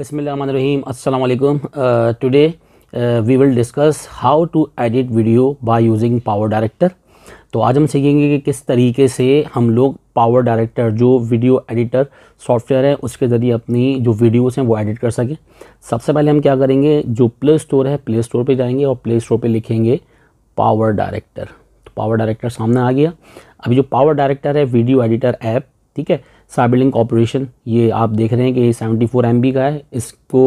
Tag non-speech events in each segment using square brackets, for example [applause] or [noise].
बसमीम असल today we will discuss how to edit video by using Power Director तो आज हम सीखेंगे कि किस तरीके से हम लोग पावर डायरेक्टर जो वीडियो एडिटर सॉफ्टवेयर है उसके ज़रिए अपनी जो वीडियोस हैं वो एडिट कर सकें सबसे पहले हम क्या करेंगे जो प्ले स्टोर है प्ले स्टोर पर जाएंगे और प्ले स्टोर पर लिखेंगे पावर डायरेक्टर तो पावर डायरेक्टर सामने आ गया अभी जो पावर डायरेक्टर है वीडियो एडिटर ऐप ठीक है साइबरलिंक ऑपरेशन ये आप देख रहे हैं कि ये सेवेंटी फोर एम बी का है इसको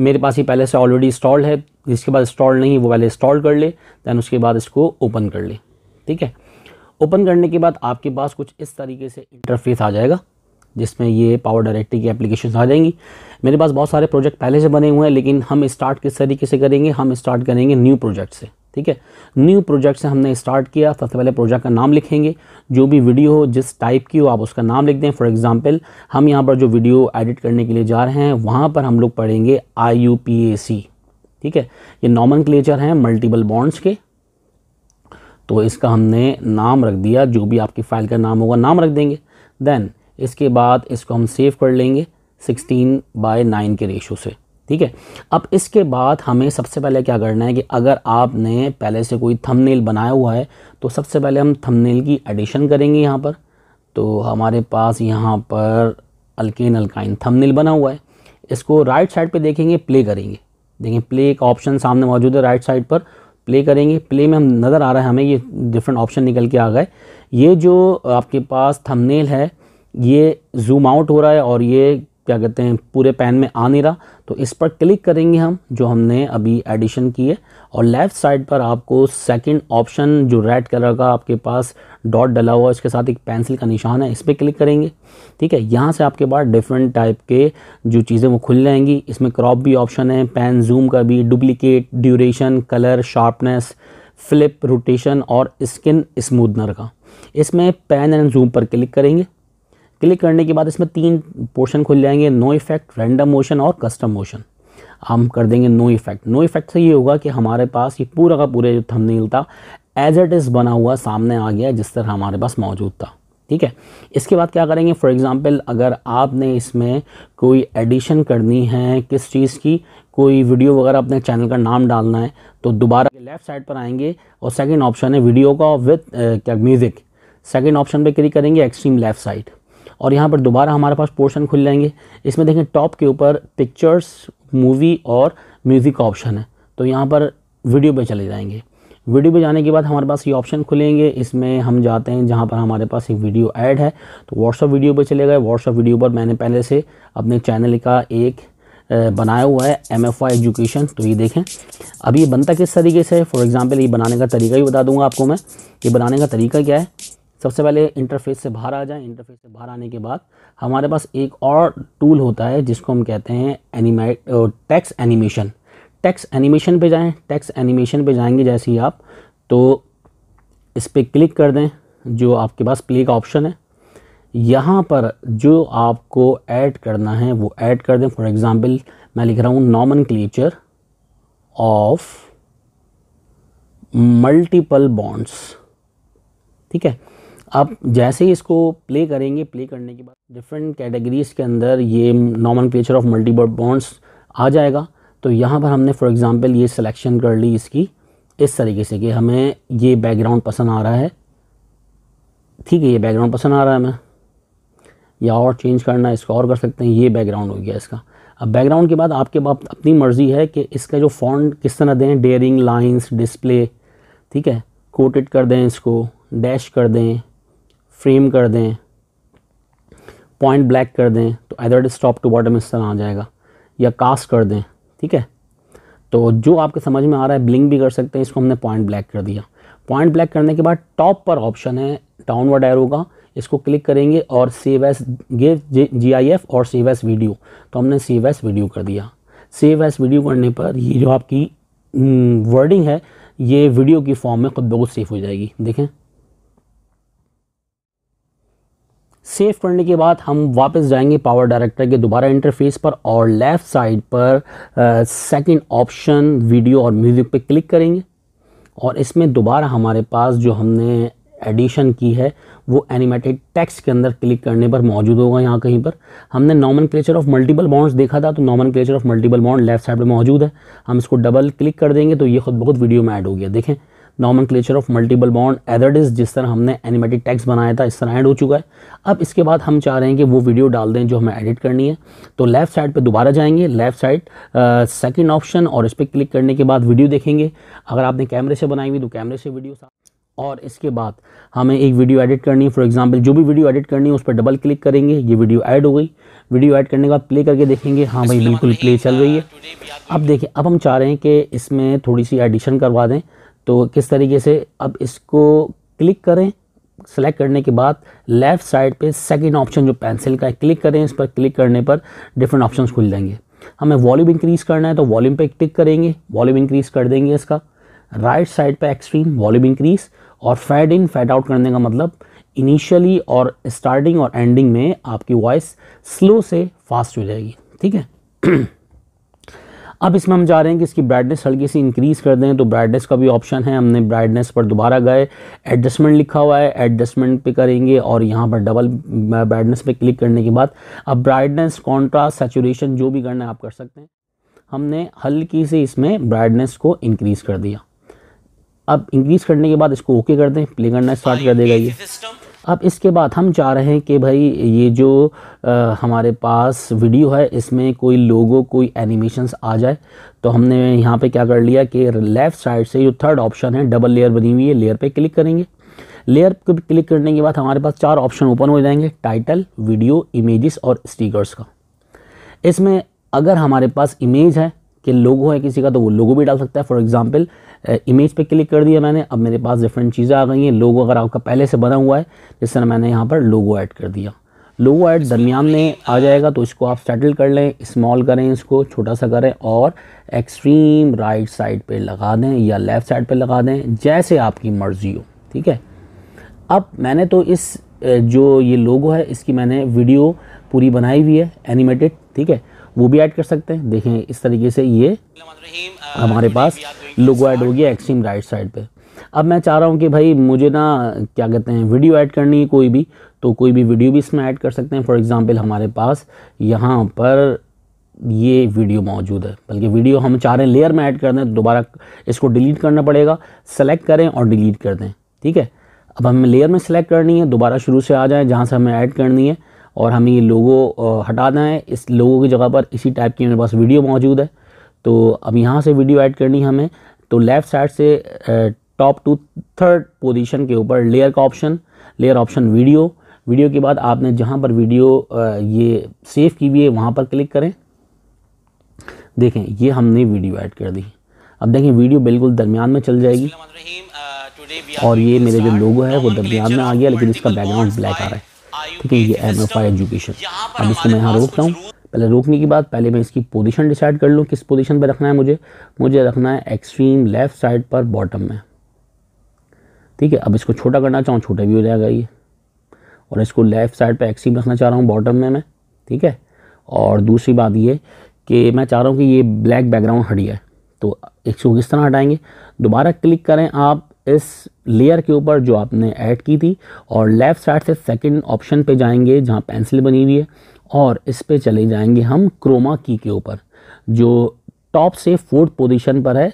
मेरे पास ही पहले से ऑलरेडी इंस्टॉल्ड है जिसके बाद इंस्टॉल नहीं वो पहले इंस्टॉल कर ले दैन उसके बाद इसको ओपन कर ले ठीक है ओपन करने के बाद आपके पास कुछ इस तरीके से इंटरफेस आ जाएगा जिसमें ये पावर डायरेक्टरी की एप्लीकेशन आ जाएंगी मेरे पास बहुत सारे प्रोजेक्ट पहले से बने हुए हैं लेकिन हम स्टार्ट किस तरीके से करेंगे हम स्टार्ट करेंगे न्यू प्रोजेक्ट से ठीक है न्यू प्रोजेक्ट से हमने स्टार्ट किया सबसे पहले प्रोजेक्ट का नाम लिखेंगे जो भी वीडियो हो जिस टाइप की हो आप उसका नाम लिख दें फॉर एग्जांपल हम यहाँ पर जो वीडियो एडिट करने के लिए जा रहे हैं वहाँ पर हम लोग पढ़ेंगे आई ठीक है ये नॉमन क्लेचर हैं मल्टीपल बॉन्ड्स के तो इसका हमने नाम रख दिया जो भी आपकी फ़ाइल का नाम होगा नाम रख देंगे देन इसके बाद इसको हम सेव कर लेंगे सिक्सटीन बाय नाइन के रेशो से ठीक है अब इसके बाद हमें सबसे पहले क्या करना है कि अगर आपने पहले से कोई थंबनेल बनाया हुआ है तो सबसे पहले हम थंबनेल की एडिशन करेंगे यहाँ पर तो हमारे पास यहाँ पर अल्केन अल्काइन थंबनेल बना हुआ है इसको राइट साइड पे देखेंगे प्ले करेंगे देखें प्ले का ऑप्शन सामने मौजूद है राइट साइड पर प्ले करेंगे प्ले में हम नज़र आ रहा है हमें ये डिफरेंट ऑप्शन निकल के आ गए ये जो आपके पास थमनेल है ये जूम आउट हो रहा है और ये क्या कहते हैं पूरे पैन में आ नहीं रहा तो इस पर क्लिक करेंगे हम जो हमने अभी एडिशन की है और लेफ़्ट साइड पर आपको सेकंड ऑप्शन जो रेड कलर का आपके पास डॉट डला हुआ है इसके साथ एक पेंसिल का निशान है इस पर क्लिक करेंगे ठीक है यहाँ से आपके पास डिफरेंट टाइप के जो चीज़ें वो खुल जाएंगी इसमें क्रॉप भी ऑप्शन है पेन जूम का भी duplicate duration colour sharpness flip rotation और स्किन स्मूदनर का इसमें पेन एंड जूम पर क्लिक करेंगे क्लिक करने के बाद इसमें तीन पोर्शन खुल जाएंगे नो इफेक्ट रैंडम मोशन और कस्टम मोशन हम कर देंगे नो इफेक्ट नो इफेक्ट से ये होगा कि हमारे पास ये पूरा का पूरा जो थंबनेल था एज इट इज़ बना हुआ सामने आ गया जिस तरह हमारे पास मौजूद था ठीक है इसके बाद क्या करेंगे फॉर एग्ज़ाम्पल अगर आपने इसमें कोई एडिशन करनी है किस चीज़ की कोई वीडियो वगैरह अपने चैनल का नाम डालना है तो दोबारा लेफ़्ट साइड पर आएंगे और सेकेंड ऑप्शन है वीडियो का विथ क्या म्यूज़िक सेकेंड ऑप्शन पर क्लिक करेंगे एक्सट्रीम लेफ़्ट साइड और यहाँ पर दोबारा हमारे पास पोर्शन खुल जाएंगे इसमें देखें टॉप के ऊपर पिक्चर्स मूवी और म्यूज़िक का ऑप्शन है तो यहाँ पर वीडियो पे चले जाएंगे वीडियो पे जाने के बाद हमारे पास ये ऑप्शन खुलेंगे इसमें हम जाते हैं जहाँ पर हमारे पास एक वीडियो ऐड है तो व्हाट्सअप वीडियो पर चले गए व्हाट्सअप वीडियो पर मैंने पहले से अपने चैनल का एक बनाया हुआ है एम एफ वाई एजुकेशन तो ये देखें अब ये बनता किस तरीके से फॉर एग्ज़ाम्पल ये बनाने का तरीका भी बता दूंगा आपको मैं ये बनाने का तरीका क्या है सबसे पहले इंटरफेस से बाहर आ जाएं इंटरफेस से बाहर आने के बाद हमारे पास एक और टूल होता है जिसको हम कहते हैं animate text animation text animation पे जाएं टैक्स एनिमेशन पे जाएंगे जैसे ही आप तो इस पर क्लिक कर दें जो आपके पास प्ले का ऑप्शन है यहाँ पर जो आपको ऐड करना है वो ऐड कर दें फॉर एग्ज़ाम्पल मैं लिख रहा हूँ nomenclature of multiple bonds ठीक है आप जैसे ही इसको प्ले करेंगे प्ले करने के बाद डिफरेंट कैटेगरीज के अंदर ये nomenclature of multiple bonds आ जाएगा तो यहाँ पर हमने फॉर एग्ज़ाम्पल ये सिलेक्शन कर ली इसकी इस तरीके से कि हमें ये बैकग्राउंड पसंद आ रहा है ठीक है ये बैकग्राउंड पसंद आ रहा है हमें या और चेंज करना है इसको और कर सकते हैं ये बैकग्राउंड हो गया इसका अब बैकग्राउंड के बाद आपके पास अपनी मर्ज़ी है कि इसका जो फॉन्ट किस तरह दें डेयरिंग लाइन्स डिस्प्ले ठीक है कोटेड कर दें इसको डैश कर दें फ्रेम कर दें पॉइंट ब्लैक कर दें तो either it stop to bottom इस तरह आ जाएगा या कास्ट कर दें ठीक है तो जो आपके समझ में आ रहा है ब्लिंक भी कर सकते हैं इसको हमने पॉइंट ब्लैक कर दिया पॉइंट ब्लैक करने के बाद टॉप पर ऑप्शन है डाउनवर्ड एरो का इसको क्लिक करेंगे और save as give G I F और सेव एस वीडियो तो हमने सेव एस वीडियो कर दिया सेव एस वीडियो करने पर ये जो आपकी वर्डिंग हम्म, है ये वीडियो की फॉर्म में खुद बहुत सेफ हो जाएगी देखें सेव करने के बाद हम वापस जाएंगे पावर डायरेक्टर के दोबारा इंटरफेस पर और लेफ़्ट साइड पर सेकंड ऑप्शन वीडियो और म्यूज़िक पे क्लिक करेंगे और इसमें दोबारा हमारे पास जो हमने एडिशन की है वो एनिमेटेड टेक्स्ट के अंदर क्लिक करने पर मौजूद होगा यहाँ कहीं पर हमने nomenclature of multiple bonds देखा था तो nomenclature of multiple bond left side पर मौजूद है हम इसको डबल क्लिक कर देंगे तो ये खुद बहुत वीडियो में ऐड हो गया देखें nomenclature of multiple bond एदर्ड इज जिस तरह हमने एनिमेटिक टेक्स्ट बनाया था इस तरह ऐड हो चुका है अब इसके बाद हम चाह रहे हैं कि वो वीडियो डाल दें जो हमें एडिट करनी है तो लेफ्ट साइड पर दोबारा जाएंगे लेफ्ट साइड सेकेंड ऑप्शन और इस पर क्लिक करने के बाद वीडियो देखेंगे अगर आपने कैमरे से बनाई हुई तो कैमरे से वीडियो और इसके बाद हमें एक वीडियो एडिट करनी है फॉर एग्जांपल जो भी वीडियो एडिट करनी है उस पर डबल क्लिक करेंगे ये वीडियो ऐड हो गई वीडियो ऐड करने के बाद प्ले करके देखेंगे हाँ भाई बिल्कुल प्ले चल रही है अब देखिए अब हम चाह रहे हैं कि इसमें थोड़ी सी एडिशन करवा दें तो किस तरीके से अब इसको क्लिक करें सेलेक्ट करने के बाद लेफ़्ट साइड पे सेकंड ऑप्शन जो पेंसिल का है क्लिक करें इस पर क्लिक करने पर डिफरेंट ऑप्शंस खुल जाएंगे हमें वॉल्यूम इंक्रीज़ करना है तो वॉल्यूम पे टिक करेंगे वॉल्यूम इंक्रीज़ कर देंगे इसका राइट साइड पे एक्सट्रीम वॉल्यूम इंक्रीज़ और फैड इन फैड आउट करने का मतलब इनिशियली और स्टार्टिंग और एंडिंग में आपकी वॉइस स्लो से फास्ट हो जाएगी ठीक है [clears throat] अब इसमें हम जा रहे हैं कि इसकी ब्राइटनेस हल्की सी इंक्रीज़ कर दें तो ब्राइटनेस का भी ऑप्शन है हमने ब्राइटनेस पर दोबारा गए एडजस्टमेंट लिखा हुआ है एडजस्टमेंट पे करेंगे और यहाँ पर डबल ब्राइटनेस पे क्लिक करने के बाद अब ब्राइटनेस कॉन्ट्रास्ट सेचुरेशन जो भी करना है आप कर सकते हैं हमने हल्की से इसमें ब्राइटनेस को इंक्रीज़ कर दिया अब इंक्रीज़ करने के बाद इसको ओके कर दें प्ले करना स्टार्ट कर देगा ये अब इसके बाद हम चाह रहे हैं कि भाई ये जो आ, हमारे पास वीडियो है इसमें कोई लोगो कोई एनिमेशंस आ जाए तो हमने यहाँ पे क्या कर लिया कि लेफ़्ट साइड से जो थर्ड ऑप्शन है डबल लेयर बनी हुई है लेयर पे क्लिक करेंगे लेयर पर क्लिक करने के बाद हमारे पास चार ऑप्शन ओपन हो जाएंगे टाइटल वीडियो इमेजेस और स्टीकर्स का इसमें अगर हमारे पास इमेज है कि लोगो है किसी का तो वो लोगो भी डाल सकता है फॉर एग्जाम्पल इमेज पे क्लिक कर दिया मैंने अब मेरे पास डिफरेंट चीज़ें आ गई हैं लोगो अगर आपका पहले से बना हुआ है जिस तरह मैंने यहाँ पर लोगो ऐड कर दिया लोगो ऐड दरमियान में आ जाएगा तो इसको आप सेटल कर लें स्मॉल करें इसको छोटा सा करें और एक्सट्रीम राइट साइड पर लगा दें या लेफ़्ट साइड पर लगा दें जैसे आपकी मर्ज़ी हो ठीक है अब मैंने तो इस जो ये लोगो है इसकी मैंने वीडियो पूरी बनाई हुई है एनिमेटेड ठीक है वो भी ऐड कर सकते हैं देखें इस तरीके से ये हमारे पास लोगो ऐड हो गया एक्सट्रीम राइट साइड पे अब मैं चाह रहा हूँ कि भाई मुझे ना क्या कहते हैं वीडियो ऐड करनी है कोई भी तो कोई भी वीडियो भी इसमें ऐड कर सकते हैं फॉर एग्ज़ाम्पल हमारे पास यहाँ पर ये वीडियो मौजूद है बल्कि वीडियो हम चाह रहे हैं लेयर में ऐड कर दें दोबारा इसको डिलीट करना पड़ेगा सेलेक्ट करें और डिलीट कर दें ठीक है अब हमें लेयर में सेलेक्ट करनी है दोबारा शुरू से आ जाएं जहाँ से हमें ऐड करनी है और हमें ये लोगो हटाना है इस लोगों की जगह पर इसी टाइप की मेरे पास वीडियो मौजूद है तो अब यहाँ से वीडियो ऐड करनी हमें तो लेफ़्ट साइड से टॉप टू थर्ड पोजीशन के ऊपर लेयर का option layer option video video के बाद आपने जहाँ पर वीडियो ये सेव की हुई है वहाँ पर क्लिक करें देखें ये हमने वीडियो ऐड कर दी अब देखें वीडियो बिल्कुल दरमियान में चल जाएगी और ये मेरे जो लोगो है वो दरमियान में आ गया लेकिन इसका बैकग्राउंड ब्लैक आ रहा है ठीक है ये एम एफ आई एजुकेशन अब इसको मैं यहाँ रोकता हूँ पहले रोकने के बाद पहले मैं इसकी पोजीशन डिसाइड कर लूँ किस पोजीशन पर रखना है मुझे मुझे रखना है एक्सट्रीम लेफ़्ट साइड पर बॉटम में ठीक है अब इसको छोटा करना चाहूँ छोटा भी हो जाएगा ये और इसको लेफ़्ट साइड पर एक्सट्रीम रखना चाह रहा हूँ बॉटम में मैं ठीक है और दूसरी बात ये कि मैं चाह रहा हूँ कि ये ब्लैक बैकग्राउंड हट जाए तो इसको किस तरह हटाएंगे दोबारा क्लिक करें आप इस लेयर के ऊपर जो आपने ऐड की थी और लेफ़्ट साइड से सेकंड ऑप्शन पे जाएंगे जहाँ पेंसिल बनी हुई है और इस पे चले जाएंगे हम क्रोमा की के ऊपर जो टॉप से फोर्थ पोजीशन पर है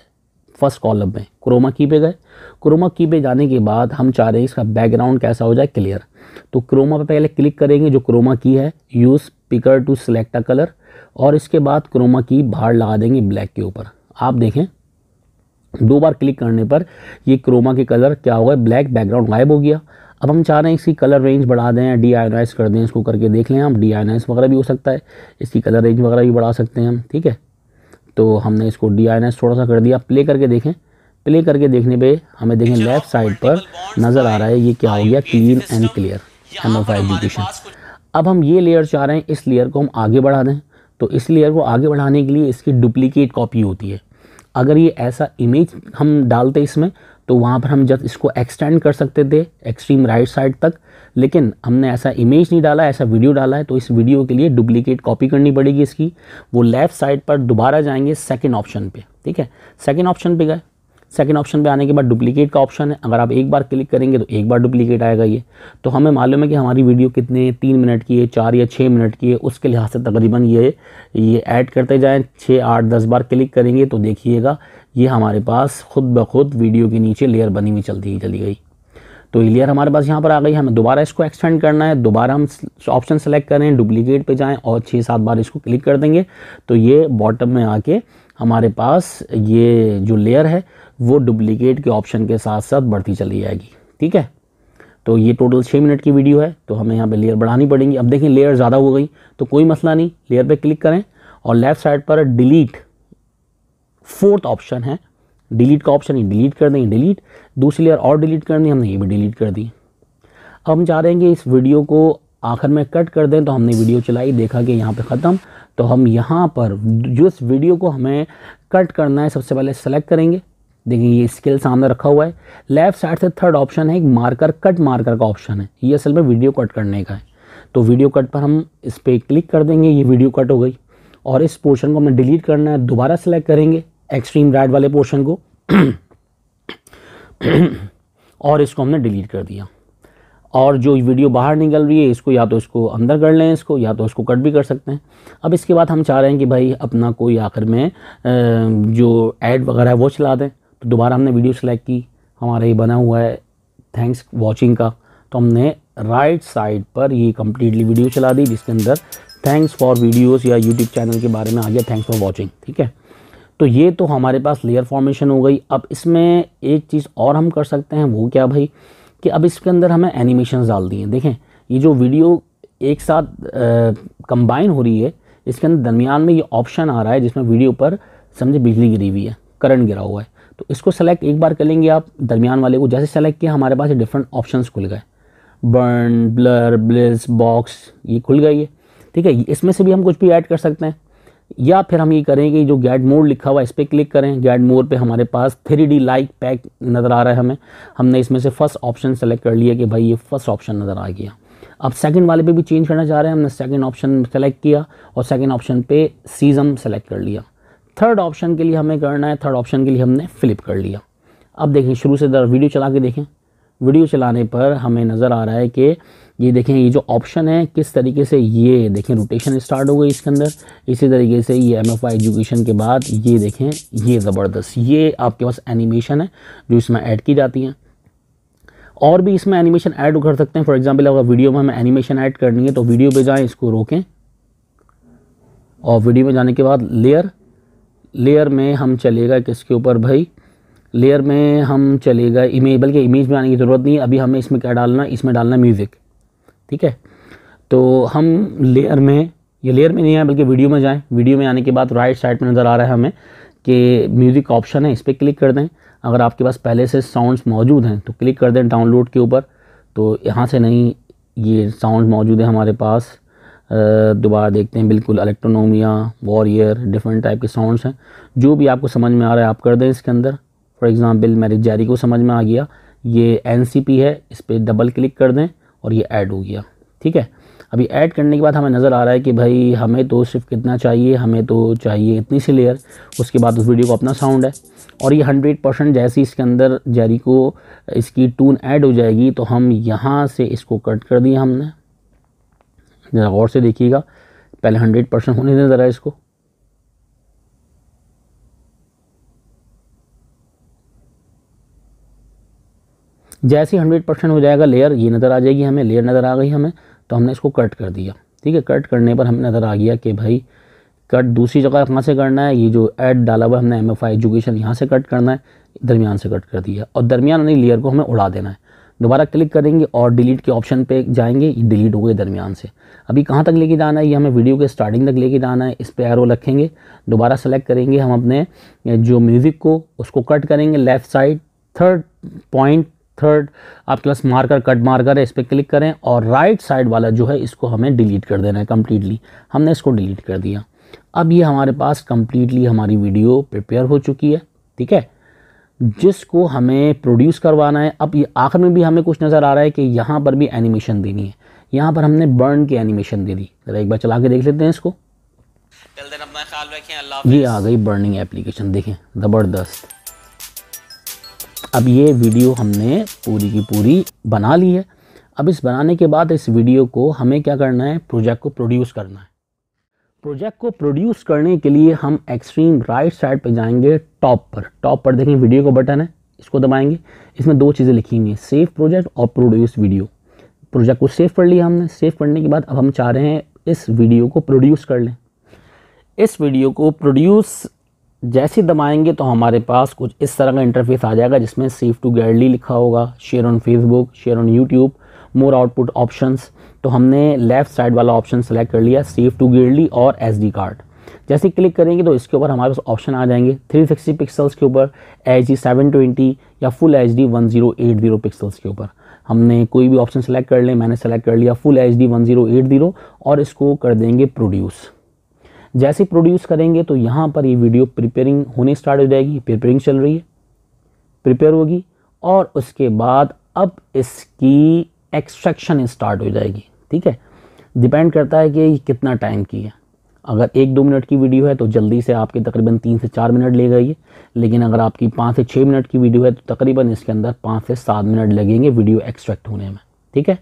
फर्स्ट कॉलम में क्रोमा की पे गए क्रोमा की पे जाने के बाद हम चाह रहे हैं इसका बैकग्राउंड कैसा हो जाए क्लियर तो क्रोमा पर पहले क्लिक करेंगे जो क्रोमा की है use picker to select a colour और इसके बाद क्रोमा की बाहर लगा देंगे ब्लैक के ऊपर आप देखें दो बार क्लिक करने पर ये क्रोमा के कलर क्या हुआ ब्लैक बैकग्राउंड गायब हो गया अब हम चाह रहे हैं इसकी कलर रेंज बढ़ा दें डी कर दें इसको करके देख लें हम डी वगैरह भी हो सकता है इसकी कलर रेंज वगैरह भी बढ़ा सकते हैं हम ठीक है तो हमने इसको डी थोड़ा सा कर दिया प्ले करके देखें प्ले करके देखने पे हमें देखें लेफ़्ट साइड पर नज़र आ रहा है ये क्या हो गया clean and clear aim of education अब हम ये लेयर चाह रहे हैं इस लेयर को हम आगे बढ़ा दें तो इस लेयर को आगे बढ़ाने के लिए इसकी डुप्लीकेट कॉपी होती है अगर ये ऐसा इमेज हम डालते इसमें तो वहाँ पर हम जब इसको एक्सटेंड कर सकते थे एक्सट्रीम राइट साइड तक लेकिन हमने ऐसा इमेज नहीं डाला ऐसा वीडियो डाला है तो इस वीडियो के लिए डुप्लीकेट कॉपी करनी पड़ेगी इसकी वो लेफ़्ट साइड पर दोबारा जाएंगे सेकेंड ऑप्शन पे ठीक है सेकेंड ऑप्शन पे गए सेकंड ऑप्शन पे आने के बाद डुप्लीकेट का ऑप्शन है अगर आप एक बार क्लिक करेंगे तो एक बार डुप्लीकेट आएगा ये तो हमें मालूम है कि हमारी वीडियो कितने तीन मिनट की है चार या छः मिनट की है उसके लिहाज से तकरीबन ये ये ऐड करते जाएँ छः आठ दस बार क्लिक करेंगे तो देखिएगा ये हमारे पास खुद ब खुद वीडियो के नीचे लेयर बनी हुई चलती चली गई तो ये लेयर हमारे पास यहाँ पर आ गई हमें दोबारा इसको एक्सटेंड करना है दोबारा हम ऑप्शन सेलेक्ट करें डुप्लीकेट पे जाएं और छः सात बार इसको क्लिक कर देंगे तो ये बॉटम में आके हमारे पास ये जो लेयर है वो डुप्लीकेट के ऑप्शन के साथ साथ बढ़ती चली जाएगी ठीक है तो ये टोटल छः मिनट की वीडियो है तो हमें यहाँ पे लेयर बढ़ानी पड़ेगी अब देखें लेयर ज़्यादा हो गई तो कोई मसला नहीं लेयर पे क्लिक करें और लेफ़्ट साइड पर डिलीट फोर्थ ऑप्शन है डिलीट का ऑप्शन ही डिलीट कर देंगे डिलीट दूसरी लेयर और डिलीट कर दी हमने ये भी डिलीट कर दी अब हम चाह रहे हैं कि इस वीडियो को आखिर में कट कर दें तो हमने वीडियो चलाई देखा कि यहाँ पर ख़त्म तो हम यहाँ पर जिस वीडियो को हमें कट करना है सबसे पहले सेलेक्ट करेंगे देखिए ये स्केल सामने रखा हुआ है लेफ्ट साइड से थर्ड ऑप्शन है एक मार्कर कट मार्कर का ऑप्शन है ये असल में वीडियो कट करने का है तो वीडियो कट पर हम इस पर क्लिक कर देंगे ये वीडियो कट हो गई और इस पोर्शन को हमें डिलीट करना है दोबारा सेलेक्ट करेंगे एक्सट्रीम राइट वाले पोर्शन को और इसको हमने डिलीट कर दिया और जो वीडियो बाहर निकल रही है इसको या तो इसको अंदर कर लें इसको या तो इसको कट भी कर सकते हैं अब इसके बाद हम चाह रहे हैं कि भाई अपना कोई आखिर में जो ऐड वगैरह है वो चला दें तो दोबारा हमने वीडियो सेलेक्ट की हमारा ये बना हुआ है थैंक्स वॉचिंग का तो हमने राइट साइड पर ये कम्प्लीटली वीडियो चला दी जिसके अंदर थैंक्स फॉर वीडियोज़ या यूट्यूब चैनल के बारे में आ गया थैंक्स फॉर वॉचिंग ठीक है तो ये तो हमारे पास लेयर फॉर्मेशन हो गई अब इसमें एक चीज़ और हम कर सकते हैं वो क्या भाई कि अब इसके अंदर हमें एनिमेशन डाल दिए देखें ये जो वीडियो एक साथ कंबाइन हो रही है इसके अंदर दरमियान में ये ऑप्शन आ रहा है जिसमें वीडियो पर समझे बिजली गिरी हुई है करंट गिरा हुआ है तो इसको सेलेक्ट एक बार करेंगे आप दरमियान वाले को जैसे सेलेक्ट किया हमारे पास डिफरेंट ऑप्शंस खुल गए बर्न ब्लर ब्लिस बॉक्स ये खुल गई है ठीक है इसमें से भी हम कुछ भी ऐड कर सकते हैं या फिर हम ये करें कि जो गैड मोड लिखा हुआ है इस पर क्लिक करें गैड मोड पे हमारे पास थ्री डी लाइक पैक नज़र आ रहा है हमें हमने इसमें से फर्स्ट ऑप्शन सेलेक्ट कर लिया कि भाई ये फर्स्ट ऑप्शन नज़र आ गया अब सेकंड वाले पे भी चेंज करना चाह रहे हैं हमने सेकंड ऑप्शन सेलेक्ट किया और सेकंड ऑप्शन पे सीज़म सेलेक्ट कर लिया थर्ड ऑप्शन के लिए हमें करना है थर्ड ऑप्शन के लिए हमने फ्लिप कर लिया अब देखें शुरू से ज़रा वीडियो चला के देखें वीडियो चलाने पर हमें नज़र आ रहा है कि ये देखें ये जो ऑप्शन है किस तरीके से ये देखें रोटेशन स्टार्ट हो गई इसके अंदर इसी तरीके से ये एम एफ आई एजुकेशन के बाद ये देखें ये ज़बरदस्त ये आपके पास एनिमेशन है जो इसमें ऐड की जाती हैं और भी इसमें एनिमेशन ऐड कर सकते हैं फॉर एग्जांपल अगर वीडियो में हमें एनिमेशन ऐड करनी है तो वीडियो पे जाएं इसको रोकें और वीडियो में जाने के बाद लेयर लेयर में हम चलेगा किसके ऊपर भाई लेयर में हम चलेगा इमेज बल्कि इमेज में आने की ज़रूरत नहीं अभी हमें इसमें क्या डालना इसमें डालना म्यूज़िक ठीक है तो हम लेयर में ये लेयर में नहीं आए बल्कि वीडियो में जाएँ वीडियो में आने के बाद राइट साइड में नज़र आ रहा है हमें कि म्यूज़िक ऑप्शन है इस पर क्लिक कर दें अगर आपके पास पहले से साउंड्स मौजूद हैं तो क्लिक कर दें डाउनलोड के ऊपर तो यहाँ से नहीं ये साउंड मौजूद है हमारे पास दोबारा देखते हैं बिल्कुल अलेक्ट्रोनोमिया वॉरियर डिफरेंट टाइप के साउंड्स हैं जो भी आपको समझ में आ रहा है आप कर दें इसके अंदर फॉर एग्ज़ाम्पल मेरे जैरी को समझ में आ गया ये एन है इस पर डबल क्लिक कर दें और ये ऐड हो गया ठीक है अभी ऐड करने के बाद हमें नज़र आ रहा है कि भाई हमें तो सिर्फ कितना चाहिए हमें तो चाहिए इतनी सी लेयर उसके बाद उस वीडियो को अपना साउंड है और ये हंड्रेड परसेंट जैसे इसके अंदर जैरी को इसकी टून ऐड हो जाएगी तो हम यहाँ से इसको कट कर दिया हमने ज़रा गौर से देखिएगा पहले हंड्रेड परसेंट होने दें ज़रा इसको जैसे ही हंड्रेड परसेंट हो जाएगा लेयर ये नज़र आ जाएगी हमें लेयर नज़र आ गई हमें तो हमने इसको कट कर दिया ठीक है कट करने पर हमें नज़र आ गया कि भाई कट दूसरी जगह कहाँ से करना है ये जो ऐड डाला हुआ हमने एम एफ आई एजुकेशन यहाँ से कट करना है दरमियान से कट कर दिया और दरमियान वाली लेयर को हमें उड़ा देना है दोबारा क्लिक करेंगे और डिलीट के ऑप्शन पे जाएंगे डिलीट हो गए दरमियान से अभी कहाँ तक लेके जाना है ये हमें वीडियो के स्टार्टिंग तक लेके जाना है इस पर एरो रखेंगे दोबारा सेलेक्ट करेंगे हम अपने जो म्यूज़िक को उसको कट करेंगे left side third point third आपके पास मार्कर कट मार्कर है इस पर क्लिक करें और राइट साइड वाला जो है इसको हमें डिलीट कर देना है कम्प्लीटली हमने इसको डिलीट कर दिया अब ये हमारे पास कम्प्लीटली हमारी वीडियो प्रिपेयर हो चुकी है ठीक है जिसको हमें प्रोड्यूस करवाना है अब ये आखिर में भी हमें कुछ नज़र आ रहा है कि यहाँ पर भी एनिमेशन देनी है यहाँ पर हमने बर्न की एनिमेशन दे दी ज़रा एक बार चला के देख लेते हैं इसको ये आ गई बर्निंग एप्लीकेशन देखें ज़बरदस्त अब ये वीडियो हमने पूरी की पूरी बना ली है अब इस बनाने के बाद इस वीडियो को हमें क्या करना है प्रोजेक्ट को प्रोड्यूस करना है प्रोजेक्ट को प्रोड्यूस करने के लिए हम एक्सट्रीम राइट साइड पर जाएंगे टॉप पर टॉप पर देखें वीडियो का बटन है इसको दबाएंगे इसमें दो चीज़ें लिखी हुई हैं सेव प्रोजेक्ट और प्रोड्यूस वीडियो प्रोजेक्ट को सेव कर लिया हमने सेव करने के बाद अब हम चाह रहे हैं इस वीडियो को प्रोड्यूस कर लें इस वीडियो को प्रोड्यूस जैसे दबाएंगे तो हमारे पास कुछ इस तरह का इंटरफेस आ जाएगा जिसमें सेव टू गैलरी लिखा होगा share on Facebook share on YouTube more output options तो हमने लेफ़्ट साइड वाला ऑप्शन सेलेक्ट कर लिया सेव टू गिरली और एस कार्ड जैसे क्लिक करेंगे तो इसके ऊपर हमारे पास ऑप्शन आ जाएंगे 360 पिक्सल्स के ऊपर एच डी सेवन या full H D one zero eight zero pixels के ऊपर हमने कोई भी ऑप्शन सेलेक्ट कर लें मैंने सेलेक्ट कर लिया full H D one zero eight zero और इसको कर देंगे प्रोड्यूस जैसे प्रोड्यूस करेंगे तो यहाँ पर ये वीडियो प्रिपेयरिंग होने स्टार्ट हो जाएगी प्रिपेयरिंग चल रही है प्रिपेयर होगी और उसके बाद अब इसकी एक्सट्रैक्शन स्टार्ट हो जाएगी ठीक है डिपेंड करता है कि कितना टाइम की है अगर एक दो मिनट की वीडियो है तो जल्दी से आपके तकरीबन तीन से चार मिनट ले गई लेकिन अगर आपकी पाँच से छः मिनट की वीडियो है तो तकरीबन इसके अंदर पाँच से सात मिनट लगेंगे वीडियो एक्सट्रैक्ट होने में ठीक है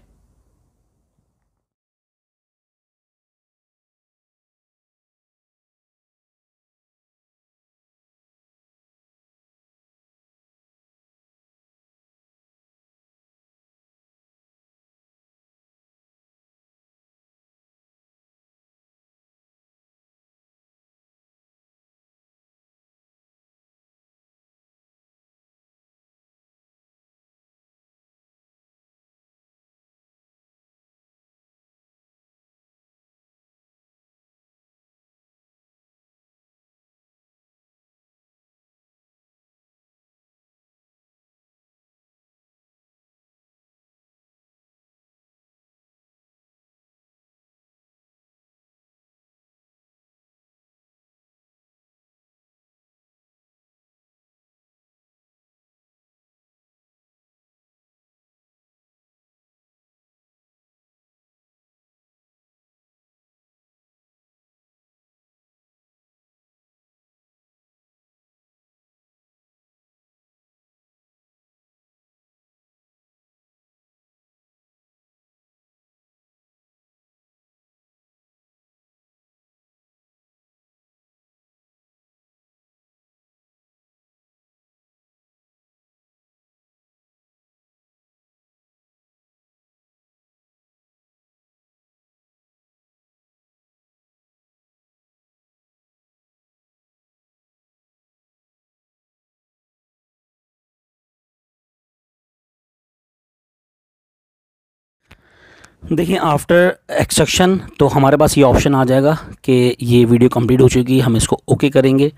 देखिए आफ्टर एक्सट्रक्शन तो हमारे पास ये ऑप्शन आ जाएगा कि ये वीडियो कंप्लीट हो चुकी है हम इसको ओके करेंगे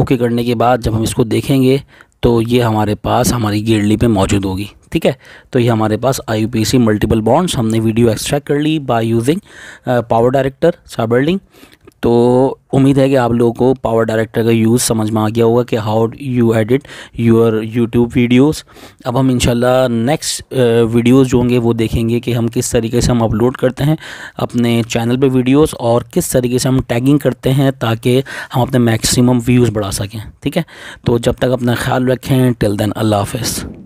ओके करने के बाद जब हम इसको देखेंगे तो ये हमारे पास हमारी गेडली पे मौजूद होगी ठीक है तो ये हमारे पास I U P C multiple bonds हमने वीडियो एक्सट्रैक्ट कर ली by using Power Director CyberLink तो उम्मीद है कि आप लोगों को पावर डायरेक्टर का यूज़ समझ में आ गया होगा कि how you edit your YouTube videos अब हम इंशाल्लाह नेक्स्ट वीडियोस जो होंगे वो देखेंगे कि हम किस तरीके से हम अपलोड करते हैं अपने चैनल पे वीडियोस और किस तरीके से हम टैगिंग करते हैं ताकि हम अपने मैक्सिमम व्यूज़ बढ़ा सकें ठीक है तो जब तक अपना ख्याल रखें टिल देन अल्लाह हाफिज़